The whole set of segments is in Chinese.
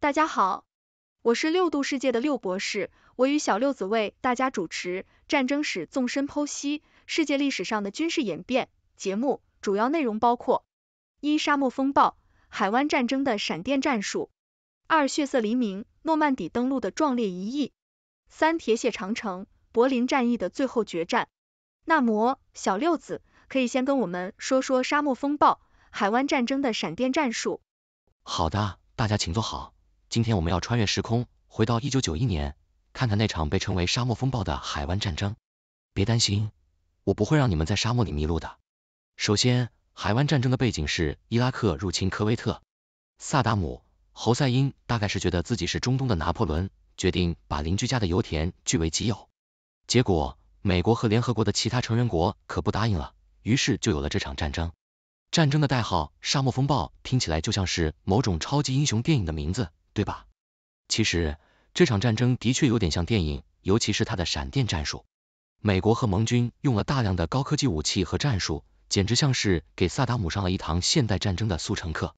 大家好，我是六度世界的六博士，我与小六子为大家主持《战争史纵深剖析世界历史上的军事演变》节目，主要内容包括：一、沙漠风暴海湾战争的闪电战术；二、血色黎明诺曼底登陆的壮烈一役；三、铁血长城柏林战役的最后决战。那么，小六子可以先跟我们说说沙漠风暴海湾战争的闪电战术。好的，大家请坐好。今天我们要穿越时空，回到一九九一年，看看那场被称为沙漠风暴的海湾战争。别担心，我不会让你们在沙漠里迷路的。首先，海湾战争的背景是伊拉克入侵科威特。萨达姆侯赛因大概是觉得自己是中东的拿破仑，决定把邻居家的油田据为己有。结果，美国和联合国的其他成员国可不答应了，于是就有了这场战争。战争的代号沙漠风暴听起来就像是某种超级英雄电影的名字。对吧？其实这场战争的确有点像电影，尤其是它的闪电战术。美国和盟军用了大量的高科技武器和战术，简直像是给萨达姆上了一堂现代战争的速成课。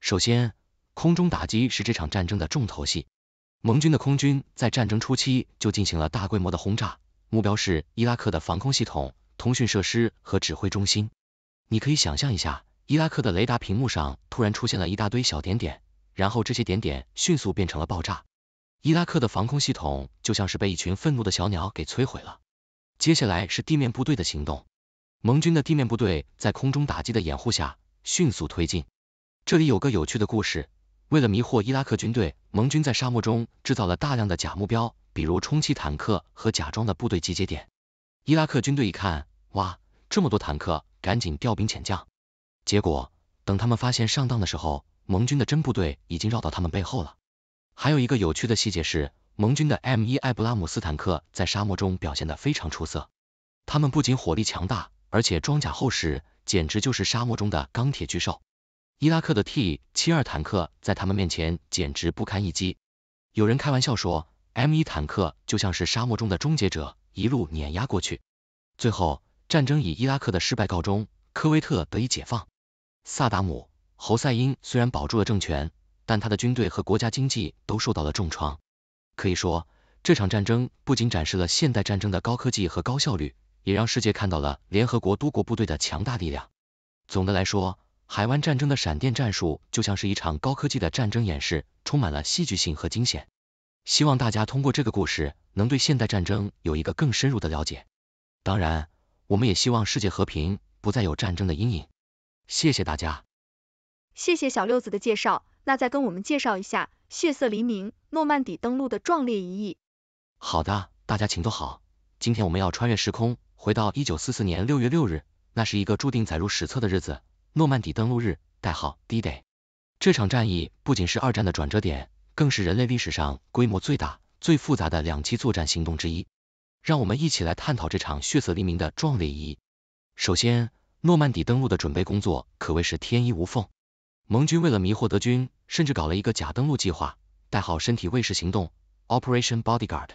首先，空中打击是这场战争的重头戏。盟军的空军在战争初期就进行了大规模的轰炸，目标是伊拉克的防空系统、通讯设施和指挥中心。你可以想象一下，伊拉克的雷达屏幕上突然出现了一大堆小点点。然后这些点点迅速变成了爆炸，伊拉克的防空系统就像是被一群愤怒的小鸟给摧毁了。接下来是地面部队的行动，盟军的地面部队在空中打击的掩护下迅速推进。这里有个有趣的故事，为了迷惑伊拉克军队，盟军在沙漠中制造了大量的假目标，比如充气坦克和假装的部队集结点。伊拉克军队一看，哇，这么多坦克，赶紧调兵遣将。结果等他们发现上当的时候，盟军的真部队已经绕到他们背后了。还有一个有趣的细节是，盟军的 M1 艾布拉姆斯坦克在沙漠中表现得非常出色。他们不仅火力强大，而且装甲厚实，简直就是沙漠中的钢铁巨兽。伊拉克的 T72 坦克在他们面前简直不堪一击。有人开玩笑说，M1 坦克就像是沙漠中的终结者，一路碾压过去。最后，战争以伊拉克的失败告终，科威特得以解放。萨达姆。侯赛因虽然保住了政权，但他的军队和国家经济都受到了重创。可以说，这场战争不仅展示了现代战争的高科技和高效率，也让世界看到了联合国多国部队的强大力量。总的来说，海湾战争的闪电战术就像是一场高科技的战争演示，充满了戏剧性和惊险。希望大家通过这个故事，能对现代战争有一个更深入的了解。当然，我们也希望世界和平不再有战争的阴影。谢谢大家。谢谢小六子的介绍，那再跟我们介绍一下血色黎明诺曼底登陆的壮烈一役。好的，大家请坐好。今天我们要穿越时空，回到一九四四年六月六日，那是一个注定载入史册的日子——诺曼底登陆日，代号 D-Day。这场战役不仅是二战的转折点，更是人类历史上规模最大、最复杂的两栖作战行动之一。让我们一起来探讨这场血色黎明的壮烈一役。首先，诺曼底登陆的准备工作可谓是天衣无缝。盟军为了迷惑德军，甚至搞了一个假登陆计划，代号“身体卫士行动 ”（Operation Bodyguard）。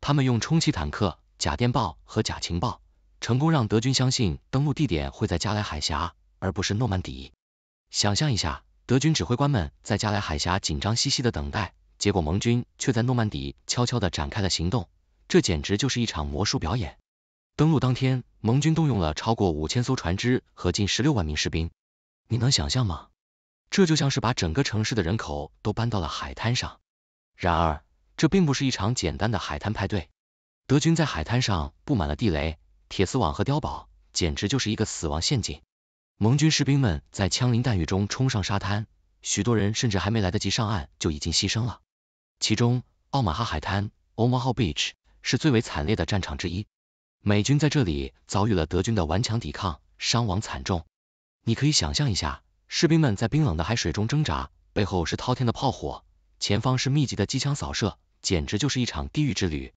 他们用充气坦克、假电报和假情报，成功让德军相信登陆地点会在加莱海峡，而不是诺曼底。想象一下，德军指挥官们在加莱海峡紧张兮兮的等待，结果盟军却在诺曼底悄悄地展开了行动，这简直就是一场魔术表演。登陆当天，盟军动用了超过五千艘船只和近十六万名士兵，你能想象吗？这就像是把整个城市的人口都搬到了海滩上。然而，这并不是一场简单的海滩派对。德军在海滩上布满了地雷、铁丝网和碉堡，简直就是一个死亡陷阱。盟军士兵们在枪林弹雨中冲上沙滩，许多人甚至还没来得及上岸就已经牺牲了。其中，奥马哈海滩 （Omaha Beach） 是最为惨烈的战场之一。美军在这里遭遇了德军的顽强抵抗，伤亡惨重。你可以想象一下。士兵们在冰冷的海水中挣扎，背后是滔天的炮火，前方是密集的机枪扫射，简直就是一场地狱之旅。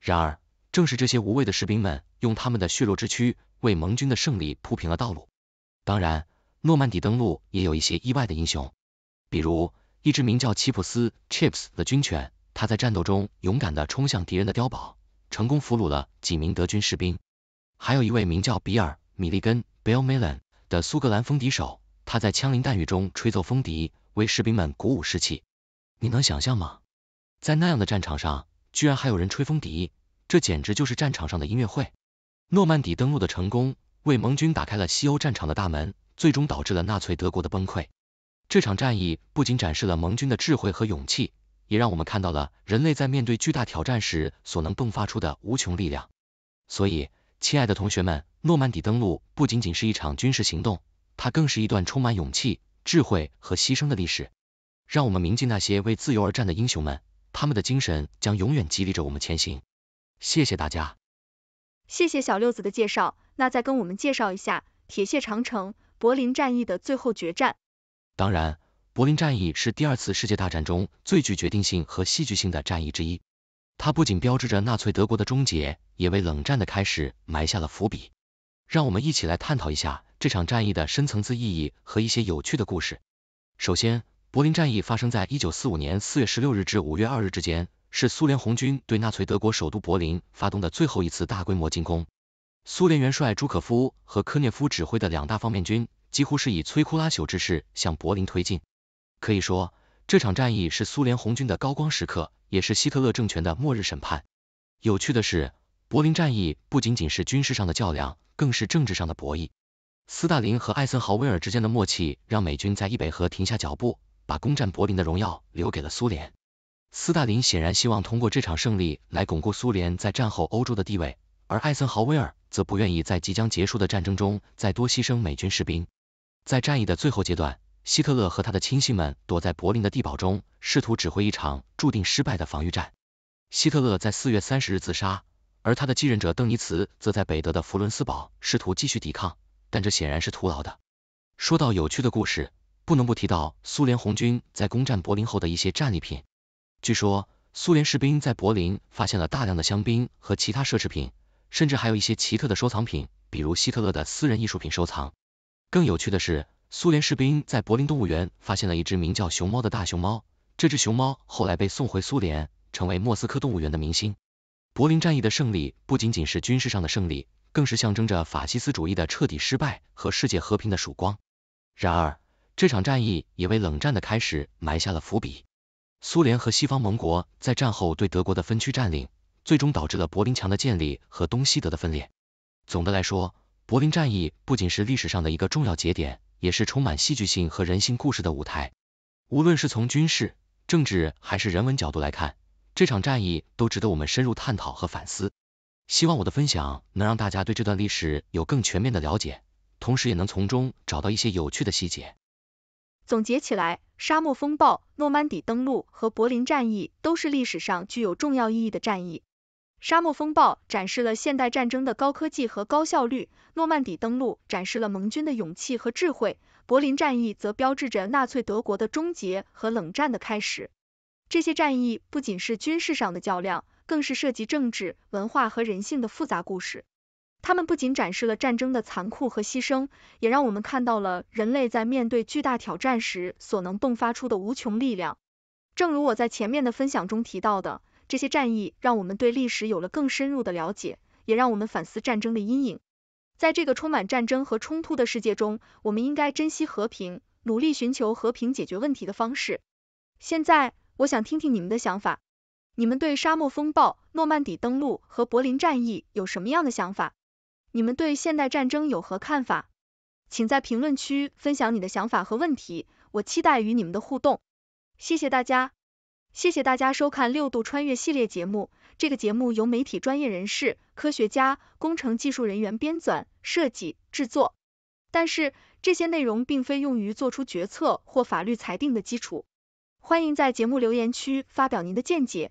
然而，正是这些无畏的士兵们，用他们的血肉之躯为盟军的胜利铺平了道路。当然，诺曼底登陆也有一些意外的英雄，比如一只名叫奇普斯 （Chips） 的军犬，它在战斗中勇敢地冲向敌人的碉堡，成功俘虏了几名德军士兵。还有一位名叫比尔·米利根 （Bill Millen） 的苏格兰风笛手。他在枪林弹雨中吹奏风笛，为士兵们鼓舞士气。你能想象吗？在那样的战场上，居然还有人吹风笛，这简直就是战场上的音乐会。诺曼底登陆的成功，为盟军打开了西欧战场的大门，最终导致了纳粹德国的崩溃。这场战役不仅展示了盟军的智慧和勇气，也让我们看到了人类在面对巨大挑战时所能迸发出的无穷力量。所以，亲爱的同学们，诺曼底登陆不仅仅是一场军事行动。它更是一段充满勇气、智慧和牺牲的历史，让我们铭记那些为自由而战的英雄们，他们的精神将永远激励着我们前行。谢谢大家。谢谢小六子的介绍，那再跟我们介绍一下铁血长城——柏林战役的最后决战。当然，柏林战役是第二次世界大战中最具决定性和戏剧性的战役之一，它不仅标志着纳粹德国的终结，也为冷战的开始埋下了伏笔。让我们一起来探讨一下。这场战役的深层次意义和一些有趣的故事。首先，柏林战役发生在一九四五年四月十六日至五月二日之间，是苏联红军对纳粹德国首都柏林发动的最后一次大规模进攻。苏联元帅朱可夫和科涅夫指挥的两大方面军，几乎是以摧枯拉朽之势向柏林推进。可以说，这场战役是苏联红军的高光时刻，也是希特勒政权的末日审判。有趣的是，柏林战役不仅仅是军事上的较量，更是政治上的博弈。斯大林和艾森豪威尔之间的默契，让美军在易北河停下脚步，把攻占柏林的荣耀留给了苏联。斯大林显然希望通过这场胜利来巩固苏联在战后欧洲的地位，而艾森豪威尔则不愿意在即将结束的战争中再多牺牲美军士兵。在战役的最后阶段，希特勒和他的亲信们躲在柏林的地堡中，试图指挥一场注定失败的防御战。希特勒在四月三十日自杀，而他的继任者邓尼茨则在北德的弗伦斯堡试图继续抵抗。但这显然是徒劳的。说到有趣的故事，不能不提到苏联红军在攻占柏林后的一些战利品。据说，苏联士兵在柏林发现了大量的香槟和其他奢侈品，甚至还有一些奇特的收藏品，比如希特勒的私人艺术品收藏。更有趣的是，苏联士兵在柏林动物园发现了一只名叫熊猫的大熊猫，这只熊猫后来被送回苏联，成为莫斯科动物园的明星。柏林战役的胜利不仅仅是军事上的胜利。更是象征着法西斯主义的彻底失败和世界和平的曙光。然而，这场战役也为冷战的开始埋下了伏笔。苏联和西方盟国在战后对德国的分区占领，最终导致了柏林墙的建立和东西德的分裂。总的来说，柏林战役不仅是历史上的一个重要节点，也是充满戏剧性和人性故事的舞台。无论是从军事、政治还是人文角度来看，这场战役都值得我们深入探讨和反思。希望我的分享能让大家对这段历史有更全面的了解，同时也能从中找到一些有趣的细节。总结起来，沙漠风暴、诺曼底登陆和柏林战役都是历史上具有重要意义的战役。沙漠风暴展示了现代战争的高科技和高效率，诺曼底登陆展示了盟军的勇气和智慧，柏林战役则标志着纳粹德国的终结和冷战的开始。这些战役不仅是军事上的较量。更是涉及政治、文化和人性的复杂故事。他们不仅展示了战争的残酷和牺牲，也让我们看到了人类在面对巨大挑战时所能迸发出的无穷力量。正如我在前面的分享中提到的，这些战役让我们对历史有了更深入的了解，也让我们反思战争的阴影。在这个充满战争和冲突的世界中，我们应该珍惜和平，努力寻求和平解决问题的方式。现在，我想听听你们的想法。你们对沙漠风暴、诺曼底登陆和柏林战役有什么样的想法？你们对现代战争有何看法？请在评论区分享你的想法和问题，我期待与你们的互动。谢谢大家，谢谢大家收看六度穿越系列节目。这个节目由媒体专业人士、科学家、工程技术人员编纂、设计、制作，但是这些内容并非用于做出决策或法律裁定的基础。欢迎在节目留言区发表您的见解。